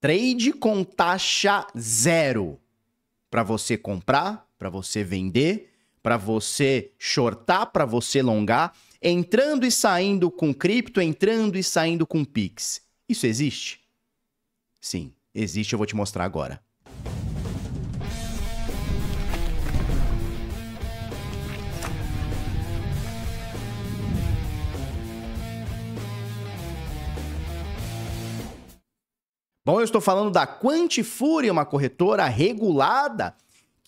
Trade com taxa zero para você comprar, para você vender, para você shortar, para você longar, entrando e saindo com cripto, entrando e saindo com Pix. Isso existe? Sim, existe, eu vou te mostrar agora. Bom, eu estou falando da Quantifúria, uma corretora regulada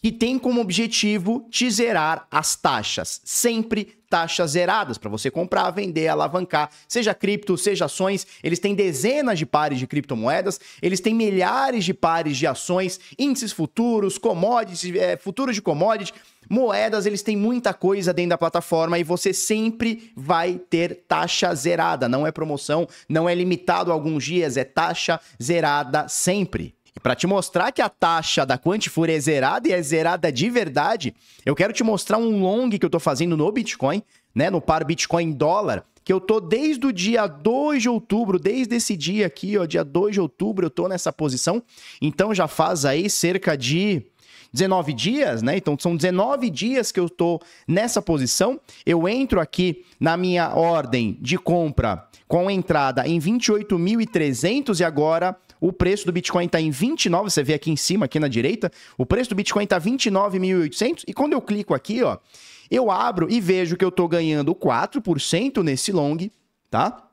que tem como objetivo te zerar as taxas. Sempre taxas zeradas para você comprar, vender, alavancar, seja cripto, seja ações. Eles têm dezenas de pares de criptomoedas, eles têm milhares de pares de ações, índices futuros, commodities, é, futuros de commodities, moedas, eles têm muita coisa dentro da plataforma e você sempre vai ter taxa zerada. Não é promoção, não é limitado a alguns dias, é taxa zerada sempre. Para te mostrar que a taxa da Quantifur é zerada e é zerada de verdade, eu quero te mostrar um long que eu estou fazendo no Bitcoin, né, no par Bitcoin dólar, que eu tô desde o dia 2 de outubro, desde esse dia aqui, ó, dia 2 de outubro, eu tô nessa posição. Então já faz aí cerca de 19 dias, né? Então são 19 dias que eu tô nessa posição. Eu entro aqui na minha ordem de compra com entrada em 28.300 e agora o preço do Bitcoin está em 29, você vê aqui em cima, aqui na direita, o preço do Bitcoin está 29.800 e quando eu clico aqui, ó, eu abro e vejo que eu estou ganhando 4% nesse long, tá?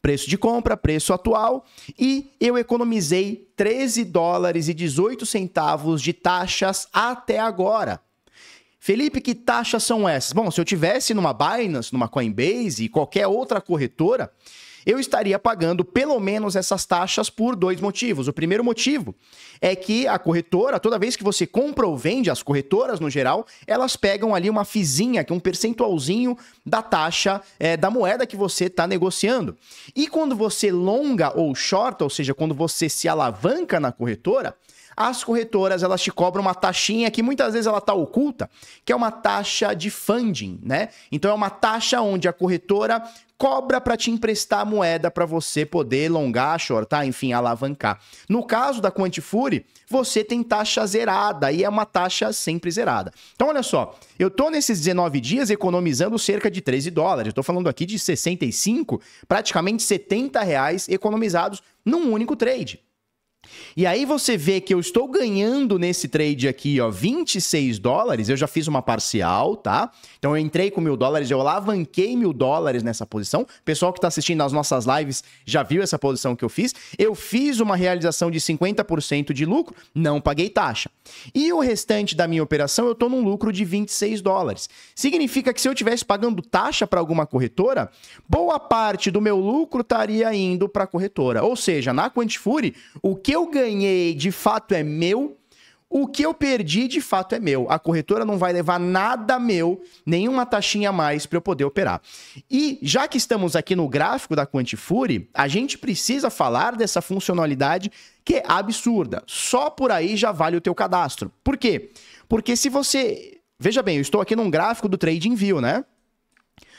Preço de compra, preço atual, e eu economizei 13 dólares e 18 centavos de taxas até agora. Felipe, que taxas são essas? Bom, se eu tivesse numa Binance, numa Coinbase e qualquer outra corretora, eu estaria pagando pelo menos essas taxas por dois motivos. O primeiro motivo é que a corretora, toda vez que você compra ou vende, as corretoras no geral, elas pegam ali uma fisinha, que é um percentualzinho da taxa é, da moeda que você está negociando. E quando você longa ou shorta, ou seja, quando você se alavanca na corretora, as corretoras elas te cobram uma taxinha que muitas vezes ela está oculta, que é uma taxa de funding, né? Então é uma taxa onde a corretora cobra para te emprestar moeda para você poder longar, shortar, enfim, alavancar. No caso da Quantifure, você tem taxa zerada e é uma taxa sempre zerada. Então, olha só, eu tô nesses 19 dias economizando cerca de 13 dólares. Eu tô falando aqui de 65, praticamente 70 reais economizados num único trade. E aí você vê que eu estou ganhando nesse trade aqui, ó, 26 dólares. Eu já fiz uma parcial, tá? Então eu entrei com mil dólares, eu alavanquei mil dólares nessa posição. Pessoal que está assistindo as nossas lives já viu essa posição que eu fiz. Eu fiz uma realização de 50% de lucro, não paguei taxa. E o restante da minha operação eu estou num lucro de 26 dólares. Significa que se eu estivesse pagando taxa para alguma corretora, boa parte do meu lucro estaria indo para a corretora. Ou seja, na Quantifury, o que eu eu ganhei de fato é meu, o que eu perdi de fato é meu. A corretora não vai levar nada meu, nenhuma taxinha a mais para eu poder operar. E já que estamos aqui no gráfico da Quantifury, a gente precisa falar dessa funcionalidade que é absurda. Só por aí já vale o teu cadastro. Por quê? Porque se você, veja bem, eu estou aqui num gráfico do TradingView, né?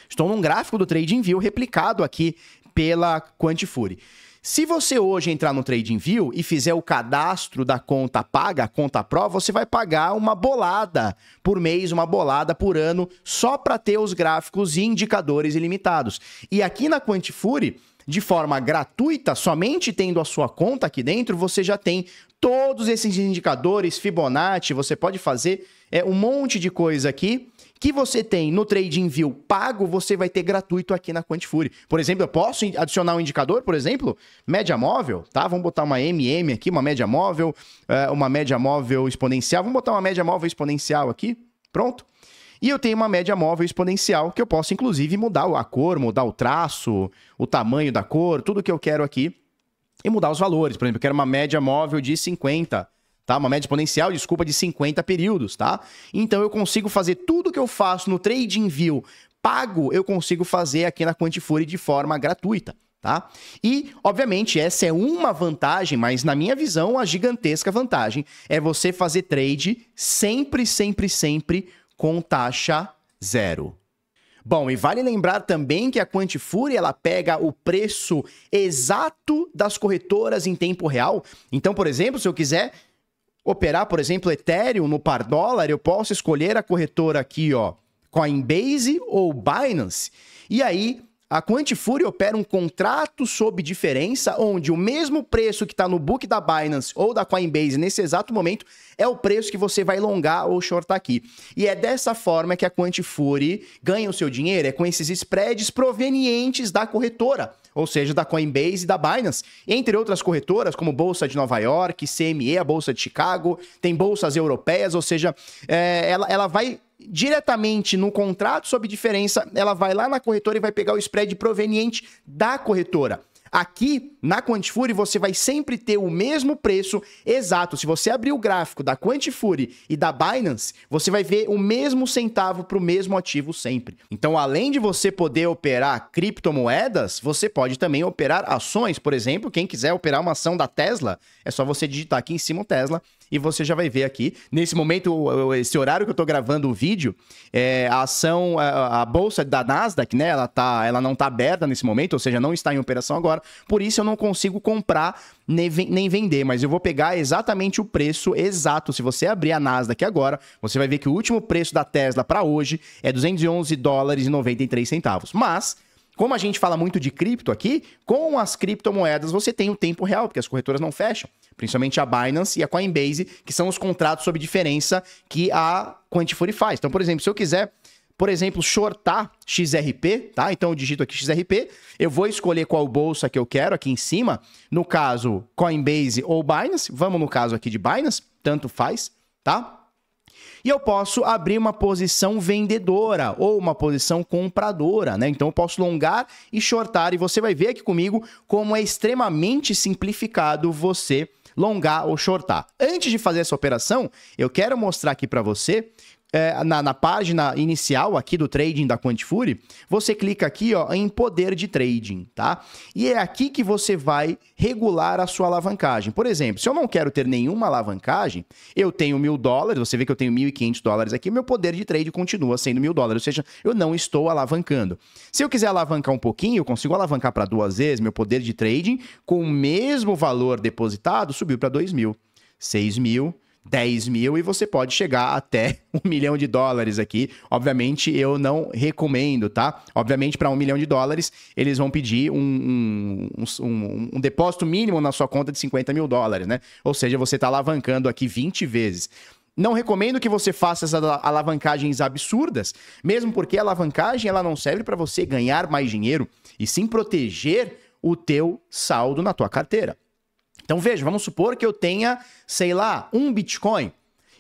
Estou num gráfico do TradingView replicado aqui pela Quantifury. Se você hoje entrar no TradingView e fizer o cadastro da conta paga, a conta pró, você vai pagar uma bolada por mês, uma bolada por ano, só para ter os gráficos e indicadores ilimitados. E aqui na Quantifure, de forma gratuita, somente tendo a sua conta aqui dentro, você já tem todos esses indicadores, Fibonacci, você pode fazer é, um monte de coisa aqui que você tem no TradingView pago, você vai ter gratuito aqui na Quantifury. Por exemplo, eu posso adicionar um indicador, por exemplo, média móvel, tá? Vamos botar uma MM aqui, uma média móvel, eh, uma média móvel exponencial. Vamos botar uma média móvel exponencial aqui, pronto. E eu tenho uma média móvel exponencial que eu posso, inclusive, mudar a cor, mudar o traço, o tamanho da cor, tudo que eu quero aqui e mudar os valores. Por exemplo, eu quero uma média móvel de 50 tá? Uma média exponencial, desculpa, de 50 períodos, tá? Então eu consigo fazer tudo que eu faço no trading view pago, eu consigo fazer aqui na Quantifury de forma gratuita. Tá? E, obviamente, essa é uma vantagem, mas na minha visão, a gigantesca vantagem é você fazer trade sempre, sempre, sempre com taxa zero. Bom, e vale lembrar também que a Quantifury ela pega o preço exato das corretoras em tempo real. Então, por exemplo, se eu quiser operar, por exemplo, Ethereum no par dólar, eu posso escolher a corretora aqui, ó, Coinbase ou Binance. E aí a Quantifury opera um contrato sob diferença, onde o mesmo preço que está no book da Binance ou da Coinbase nesse exato momento é o preço que você vai longar ou shortar aqui. E é dessa forma que a Quantifury ganha o seu dinheiro, é com esses spreads provenientes da corretora ou seja, da Coinbase e da Binance, entre outras corretoras como Bolsa de Nova York, CME, a Bolsa de Chicago, tem bolsas europeias, ou seja, é, ela, ela vai diretamente no contrato sob diferença, ela vai lá na corretora e vai pegar o spread proveniente da corretora. Aqui na Quantifury você vai sempre ter o mesmo preço exato. Se você abrir o gráfico da Quantifury e da Binance, você vai ver o mesmo centavo para o mesmo ativo sempre. Então, além de você poder operar criptomoedas, você pode também operar ações. Por exemplo, quem quiser operar uma ação da Tesla, é só você digitar aqui em cima o Tesla e você já vai ver aqui. Nesse momento, esse horário que eu estou gravando o vídeo, é, a ação, a, a, bolsa da Nasdaq, né? Ela, tá, ela não está aberta nesse momento, ou seja, não está em operação agora. Por isso eu não consigo comprar nem, nem vender, mas eu vou pegar exatamente o preço exato. Se você abrir a Nasdaq agora, você vai ver que o último preço da Tesla para hoje é 211 dólares e 93 centavos. Mas como a gente fala muito de cripto aqui, com as criptomoedas você tem o tempo real, porque as corretoras não fecham principalmente a Binance e a Coinbase, que são os contratos sob diferença que a Quantifury faz. Então, por exemplo, se eu quiser por exemplo, shortar XRP, tá? Então eu digito aqui XRP, eu vou escolher qual bolsa que eu quero aqui em cima, no caso Coinbase ou Binance, vamos no caso aqui de Binance, tanto faz, tá? E eu posso abrir uma posição vendedora ou uma posição compradora, né? Então eu posso longar e shortar e você vai ver aqui comigo como é extremamente simplificado você longar ou shortar. Antes de fazer essa operação, eu quero mostrar aqui para você é, na, na, página inicial aqui do trading da Quantifury, você clica aqui ó, em poder de trading, tá? E é aqui que você vai regular a sua alavancagem. Por exemplo, se eu não quero ter nenhuma alavancagem, eu tenho mil dólares, você vê que eu tenho 1.500 dólares aqui, meu poder de trade continua sendo mil dólares, ou seja, eu não estou alavancando. Se eu quiser alavancar um pouquinho, eu consigo alavancar para duas vezes, meu poder de trading, com o mesmo valor depositado, subiu para dois mil, seis mil, 10 mil e você pode chegar até um milhão de dólares aqui. Obviamente, eu não recomendo, tá? Obviamente, para um milhão de dólares, eles vão pedir um, um, um, um, depósito mínimo na sua conta de 50 mil dólares, né? Ou seja, você está alavancando aqui 20 vezes. Não recomendo que você faça essas alavancagens absurdas, mesmo porque a alavancagem ela não serve para você ganhar mais dinheiro e sim proteger o teu saldo na tua carteira. Então veja, vamos supor que eu tenha, sei lá, um Bitcoin.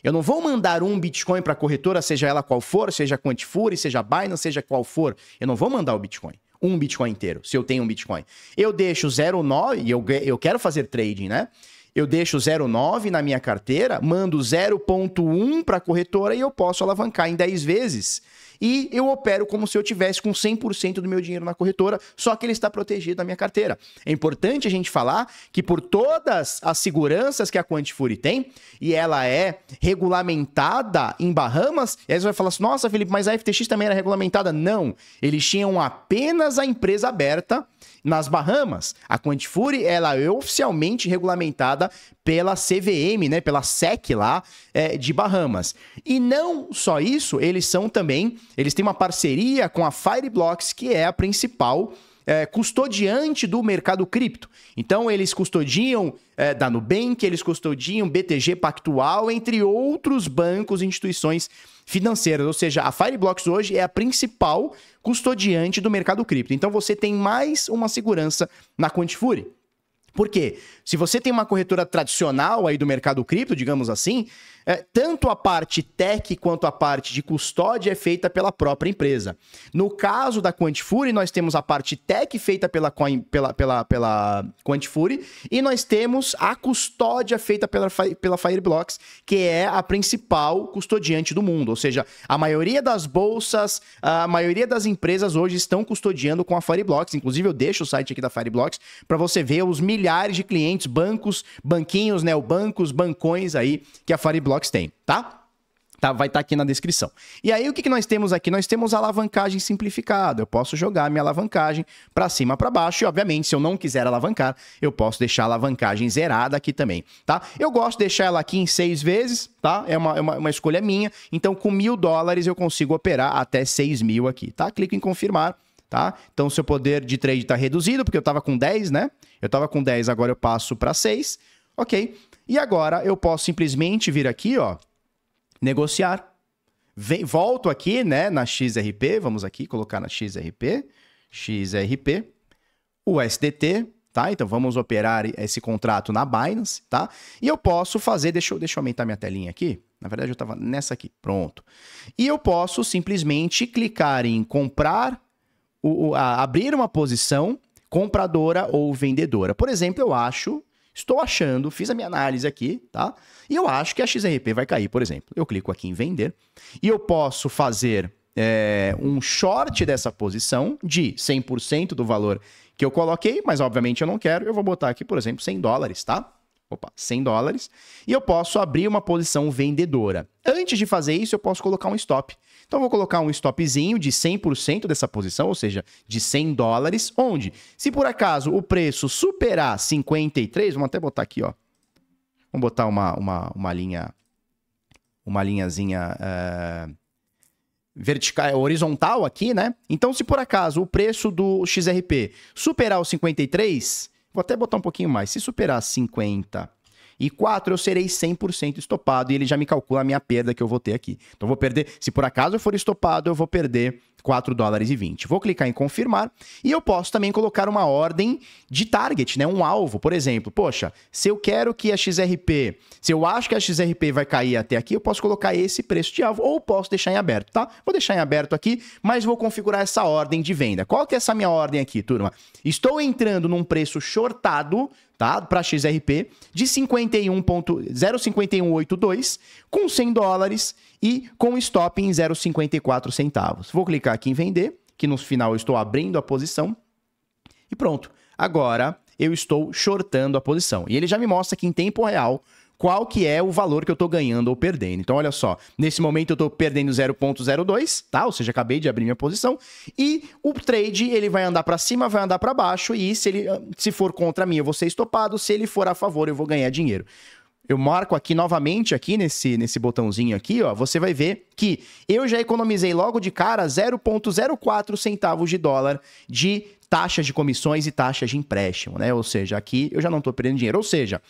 Eu não vou mandar um Bitcoin para a corretora, seja ela qual for, seja Quantifure, seja Binance, seja qual for. Eu não vou mandar o Bitcoin. Um Bitcoin inteiro, se eu tenho um Bitcoin. Eu deixo 0,9, eu, eu quero fazer trading, né? Eu deixo 0,9 na minha carteira, mando 0,1 para a corretora e eu posso alavancar em 10 vezes e eu opero como se eu tivesse com 100% do meu dinheiro na corretora, só que ele está protegido na minha carteira. É importante a gente falar que por todas as seguranças que a Quantifuri tem, e ela é regulamentada em Bahamas, e aí você vai falar assim, nossa Felipe, mas a FTX também era regulamentada? Não, eles tinham apenas a empresa aberta nas Bahamas. A Quantifuri, ela é oficialmente regulamentada pela CVM, né, pela SEC lá é, de Bahamas. E não só isso, eles são também eles têm uma parceria com a Fireblocks, que é a principal é, custodiante do mercado cripto. Então, eles custodiam é, da Nubank, eles custodiam BTG Pactual, entre outros bancos e instituições financeiras. Ou seja, a Fireblocks hoje é a principal custodiante do mercado cripto. Então, você tem mais uma segurança na Quantifury. Por quê? Se você tem uma corretora tradicional aí do mercado cripto, digamos assim, é, tanto a parte tech quanto a parte de custódia é feita pela própria empresa. No caso da Quantifury, nós temos a parte tech feita pela, Coin, pela, pela, pela Quantifury e nós temos a custódia feita pela, pela Fireblocks, que é a principal custodiante do mundo. Ou seja, a maioria das bolsas, a maioria das empresas hoje estão custodiando com a Fireblocks. Inclusive, eu deixo o site aqui da Fireblocks para você ver os milhares de clientes, bancos, banquinhos, né, bancos, bancões aí que a Fireblocks Xbox tem, tá? Tá, vai estar tá aqui na descrição. E aí, o que, que nós temos aqui? Nós temos alavancagem simplificada. Eu posso jogar minha alavancagem para cima, para baixo. E, obviamente, se eu não quiser alavancar, eu posso deixar a alavancagem zerada aqui também, tá? Eu gosto de deixar ela aqui em seis vezes, tá? É uma, é uma, uma escolha minha. Então, com mil dólares, eu consigo operar até seis mil aqui, tá? Clico em confirmar tá? Então, seu poder de trade está reduzido, porque eu estava com 10, né? Eu estava com 10, agora eu passo para 6. Ok, e agora eu posso simplesmente vir aqui, ó, negociar. Vem, volto aqui, né, na XRP, vamos aqui colocar na XRP, XRP, o SDT, tá? Então vamos operar esse contrato na Binance, tá? E eu posso fazer, deixa eu, deixa eu aumentar minha telinha aqui. Na verdade eu estava nessa aqui, pronto. E eu posso simplesmente clicar em comprar, o, o, a, abrir uma posição compradora ou vendedora. Por exemplo, eu acho Estou achando, fiz a minha análise aqui, tá? E eu acho que a XRP vai cair, por exemplo. Eu clico aqui em vender e eu posso fazer é, um short dessa posição de 100% do valor que eu coloquei, mas obviamente eu não quero, eu vou botar aqui, por exemplo, 100 dólares, tá? opa, 100 dólares, e eu posso abrir uma posição vendedora. Antes de fazer isso, eu posso colocar um stop. Então, eu vou colocar um stopzinho de 100% dessa posição, ou seja, de 100 dólares, onde, se por acaso o preço superar 53, vamos até botar aqui, ó. Vamos botar uma, uma, uma linha, uma linhazinha uh, vertical, eh, horizontal aqui, né? Então, se por acaso o preço do XRP superar os 53, Vou até botar um pouquinho mais. Se superar 50 e 4, eu serei 100% estopado e ele já me calcula a minha perda que eu vou ter aqui. Então, eu vou perder. Se por acaso eu for estopado, eu vou perder 4 dólares e 20. Vou clicar em confirmar e eu posso também colocar uma ordem de target, né? um alvo, por exemplo. Poxa, se eu quero que a XRP, se eu acho que a XRP vai cair até aqui, eu posso colocar esse preço de alvo ou posso deixar em aberto, tá? Vou deixar em aberto aqui, mas vou configurar essa ordem de venda. Qual que é essa minha ordem aqui, turma? Estou entrando num preço shortado, tá? Para XRP de 51.05182 com 100 dólares e com stop em 0,54 centavos. Vou clicar clicar aqui em vender, que no final eu estou abrindo a posição. E pronto. Agora eu estou shortando a posição. E ele já me mostra aqui em tempo real qual que é o valor que eu estou ganhando ou perdendo. Então, olha só, nesse momento eu estou perdendo 0.02, tá? Ou seja, acabei de abrir minha posição. E o trade, ele vai andar para cima, vai andar para baixo. E se ele se for contra mim, eu vou ser estopado. Se ele for a favor, eu vou ganhar dinheiro eu marco aqui novamente aqui nesse, nesse botãozinho aqui, ó, você vai ver que eu já economizei logo de cara 0.04 centavos de dólar de taxas de comissões e taxas de empréstimo, né? Ou seja, aqui eu já não estou perdendo dinheiro. Ou seja,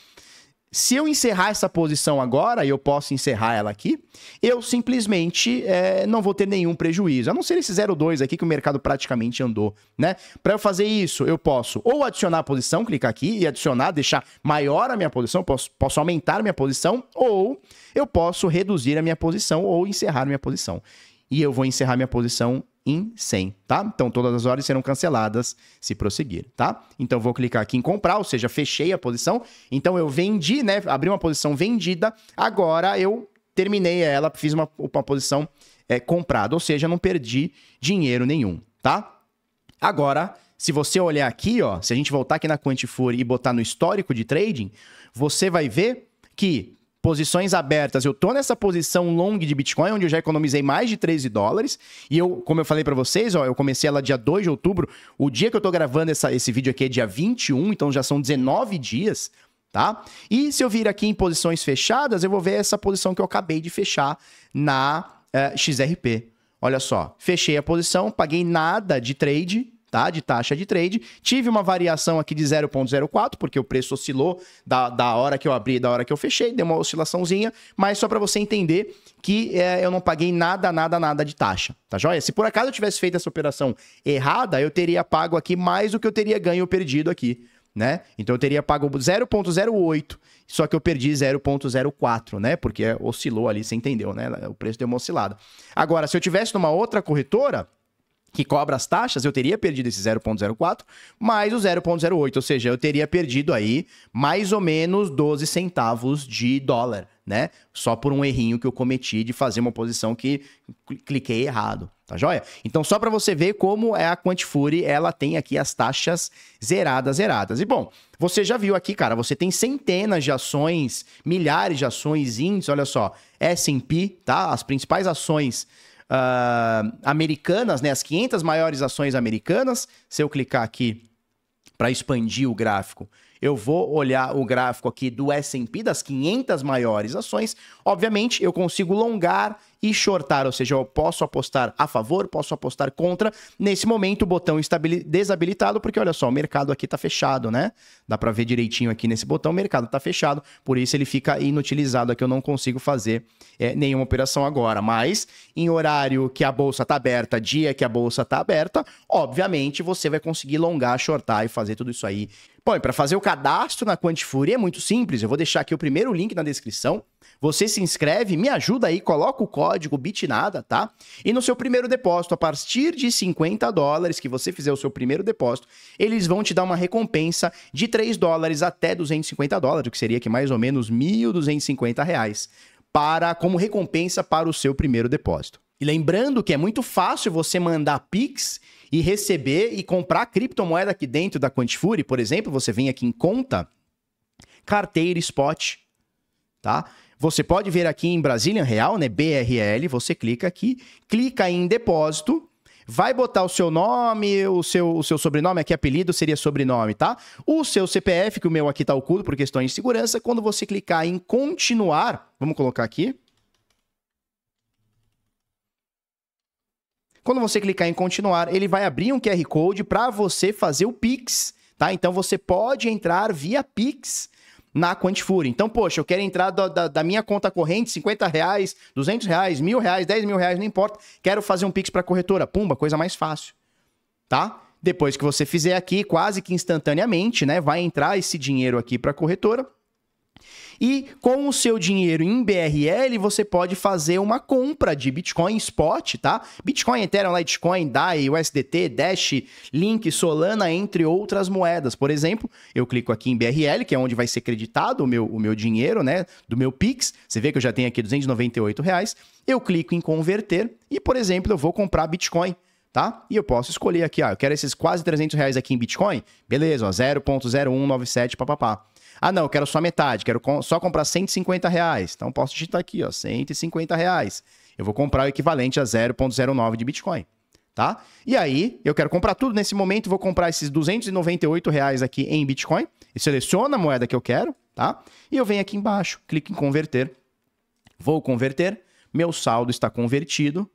se eu encerrar essa posição agora, e eu posso encerrar ela aqui, eu simplesmente é, não vou ter nenhum prejuízo. A não ser esse 0,2 aqui que o mercado praticamente andou, né? Para eu fazer isso, eu posso ou adicionar a posição, clicar aqui e adicionar, deixar maior a minha posição, posso, posso aumentar a minha posição, ou eu posso reduzir a minha posição ou encerrar a minha posição e eu vou encerrar minha posição em 100, tá? Então todas as ordens serão canceladas se prosseguir, tá? Então vou clicar aqui em comprar, ou seja, fechei a posição. Então eu vendi, né? Abri uma posição vendida. Agora eu terminei ela, fiz uma, uma posição é, comprada, ou seja, não perdi dinheiro nenhum, tá? Agora, se você olhar aqui, ó, se a gente voltar aqui na Quantifury e botar no histórico de trading, você vai ver que posições abertas, eu tô nessa posição long de Bitcoin, onde eu já economizei mais de 13 dólares, e eu, como eu falei para vocês, ó, eu comecei ela dia 2 de outubro, o dia que eu tô gravando essa, esse vídeo aqui é dia 21, então já são 19 dias, tá? E se eu vir aqui em posições fechadas, eu vou ver essa posição que eu acabei de fechar na uh, eh, XRP. Olha só, fechei a posição, paguei nada de trade, tá? De taxa de trade. Tive uma variação aqui de 0,04, porque o preço oscilou da, da hora que eu abri e da hora que eu fechei, deu uma oscilaçãozinha, mas só para você entender que é, eu não paguei nada, nada, nada de taxa, tá joia? Se por acaso eu tivesse feito essa operação errada, eu teria pago aqui mais do que eu teria ganho ou perdido aqui. Né? Então eu teria pago 0.08, só que eu perdi 0.04, né? Porque oscilou ali, você entendeu, né? O preço deu uma oscilada. Agora, se eu tivesse numa outra corretora, que cobra as taxas, eu teria perdido esse 0,04 mais o 0,08, ou seja, eu teria perdido aí mais ou menos 12 centavos de dólar, né? Só por um errinho que eu cometi de fazer uma posição que cliquei errado, tá joia? Então só para você ver como é a Quantifury, ela tem aqui as taxas zeradas, zeradas. E bom, você já viu aqui, cara, você tem centenas de ações, milhares de ações índices, olha só, S&P, tá? As principais ações uh, americanas, né, as 500 maiores ações americanas. Se eu clicar aqui para expandir o gráfico, eu vou olhar o gráfico aqui do S&P das 500 maiores ações. Obviamente, eu consigo longar e shortar, ou seja, eu posso apostar a favor, posso apostar contra. Nesse momento, o botão está desabilitado, porque olha só, o mercado aqui está fechado, né? Dá para ver direitinho aqui nesse botão, o mercado está fechado, por isso ele fica inutilizado aqui, eu não consigo fazer é, nenhuma operação agora. Mas em horário que a bolsa está aberta, dia que a bolsa está aberta, obviamente você vai conseguir longar, shortar e fazer tudo isso aí Bom, e para fazer o cadastro na Quantifury é muito simples. Eu vou deixar aqui o primeiro link na descrição. Você se inscreve, me ajuda aí, coloca o código BITNADA, tá? E no seu primeiro depósito, a partir de 50 dólares que você fizer o seu primeiro depósito, eles vão te dar uma recompensa de 3 dólares até 250 dólares, o que seria aqui mais ou menos 1.250 reais, para, como recompensa para o seu primeiro depósito. E lembrando que é muito fácil você mandar Pix e receber e comprar criptomoeda aqui dentro da Quantifury, por exemplo, você vem aqui em conta, carteira spot, tá? Você pode ver aqui em Brasília Real, né? BRL, você clica aqui, clica em depósito, vai botar o seu nome, o seu, o seu sobrenome, aqui apelido seria sobrenome, tá? O seu CPF, que o meu aqui tá oculto por questões de segurança. Quando você clicar em continuar, vamos colocar aqui. Quando você clicar em continuar, ele vai abrir um QR Code para você fazer o Pix, tá? Então você pode entrar via Pix na Quantifure. Então, poxa, eu quero entrar da, da, da, minha conta corrente, 50 reais, 200 reais, mil reais, 10 mil reais, não importa. Quero fazer um Pix para a corretora. Pumba, coisa mais fácil. Tá? Depois que você fizer aqui, quase que instantaneamente, né? Vai entrar esse dinheiro aqui para a corretora e com o seu dinheiro em BRL, você pode fazer uma compra de Bitcoin spot, tá? Bitcoin, Ethereum, Litecoin, DAI, USDT, Dash, Link, Solana, entre outras moedas. Por exemplo, eu clico aqui em BRL, que é onde vai ser creditado o meu, o meu dinheiro, né? Do meu Pix. Você vê que eu já tenho aqui 298 reais. Eu clico em converter e, por exemplo, eu vou comprar Bitcoin tá? E eu posso escolher aqui, ó, eu quero esses quase 300 reais aqui em Bitcoin, beleza, 0.0197, papapá. Ah, não, eu quero só metade, quero com, só comprar 150 reais. Então posso digitar aqui, ó, 150 reais. Eu vou comprar o equivalente a 0,09 de Bitcoin, tá? E aí, eu quero comprar tudo nesse momento, vou comprar esses 298 reais aqui em Bitcoin, e seleciono a moeda que eu quero, tá? E eu venho aqui embaixo, clico em converter, vou converter, meu saldo está convertido,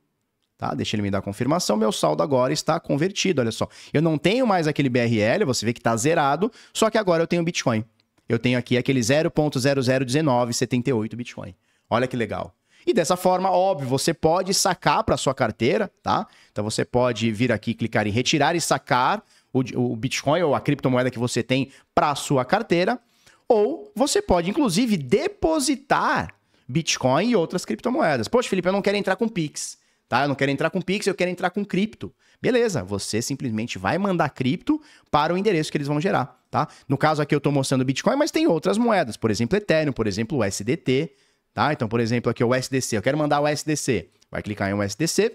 tá? Deixa ele me dar a confirmação, meu saldo agora está convertido, olha só. Eu não tenho mais aquele BRL, você vê que está zerado, só que agora eu tenho Bitcoin eu tenho aqui aquele 0.001978 Bitcoin. Olha que legal. E dessa forma, óbvio, você pode sacar para sua carteira, tá? Então você pode vir aqui, clicar em retirar e sacar o, o Bitcoin ou a criptomoeda que você tem para sua carteira, ou você pode inclusive depositar Bitcoin e outras criptomoedas. Poxa, Felipe, eu não quero entrar com Pix tá? Eu não quero entrar com Pix, eu quero entrar com cripto. Beleza, você simplesmente vai mandar cripto para o endereço que eles vão gerar, tá? No caso aqui eu estou mostrando Bitcoin, mas tem outras moedas, por exemplo, Ethereum, por exemplo, USDT, tá? Então, por exemplo, aqui é o USDC, eu quero mandar o USDC. Vai clicar em USDC,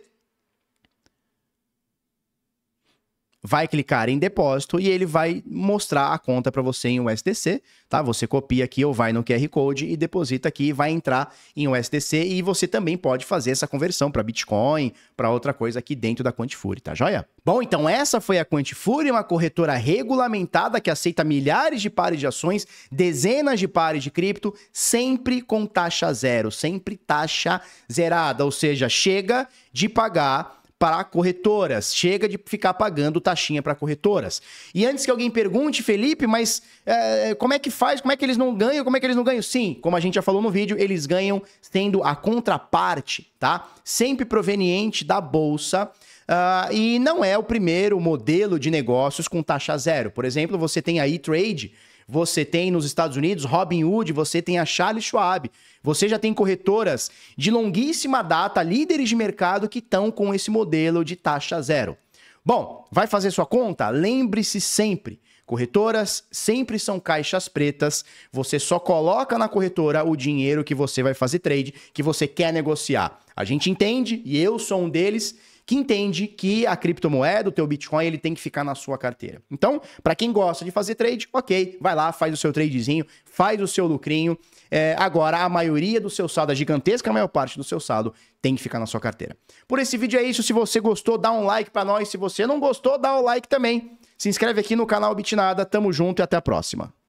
vai clicar em depósito e ele vai mostrar a conta para você em USDC, tá? Você copia aqui ou vai no QR Code e deposita aqui e vai entrar em USDC e você também pode fazer essa conversão para Bitcoin, para outra coisa aqui dentro da Quantifury, tá joia? Bom, então essa foi a Quantifury, uma corretora regulamentada que aceita milhares de pares de ações, dezenas de pares de cripto, sempre com taxa zero, sempre taxa zerada, ou seja, chega de pagar para corretoras. Chega de ficar pagando taxinha para corretoras. E antes que alguém pergunte, Felipe, mas é, é, como é que faz? Como é que eles não ganham? Como é que eles não ganham? Sim, como a gente já falou no vídeo, eles ganham sendo a contraparte, tá? Sempre proveniente da bolsa. Uh, e não é o primeiro modelo de negócios com taxa zero. Por exemplo, você tem a E-Trade, você tem nos Estados Unidos Robinhood, você tem a Charles Schwab. Você já tem corretoras de longuíssima data, líderes de mercado que estão com esse modelo de taxa zero. Bom, vai fazer sua conta? Lembre-se sempre. Corretoras sempre são caixas pretas. Você só coloca na corretora o dinheiro que você vai fazer trade, que você quer negociar. A gente entende, e eu sou um deles, que entende que a criptomoeda, o teu Bitcoin, ele tem que ficar na sua carteira. Então, para quem gosta de fazer trade, ok, vai lá, faz o seu tradezinho, faz o seu lucrinho. É, agora, a maioria do seu saldo, é a gigantesca maior parte do seu saldo, tem que ficar na sua carteira. Por esse vídeo é isso. Se você gostou, dá um like para nós. Se você não gostou, dá o um like também. Se inscreve aqui no canal Bitnada. Tamo junto e até a próxima.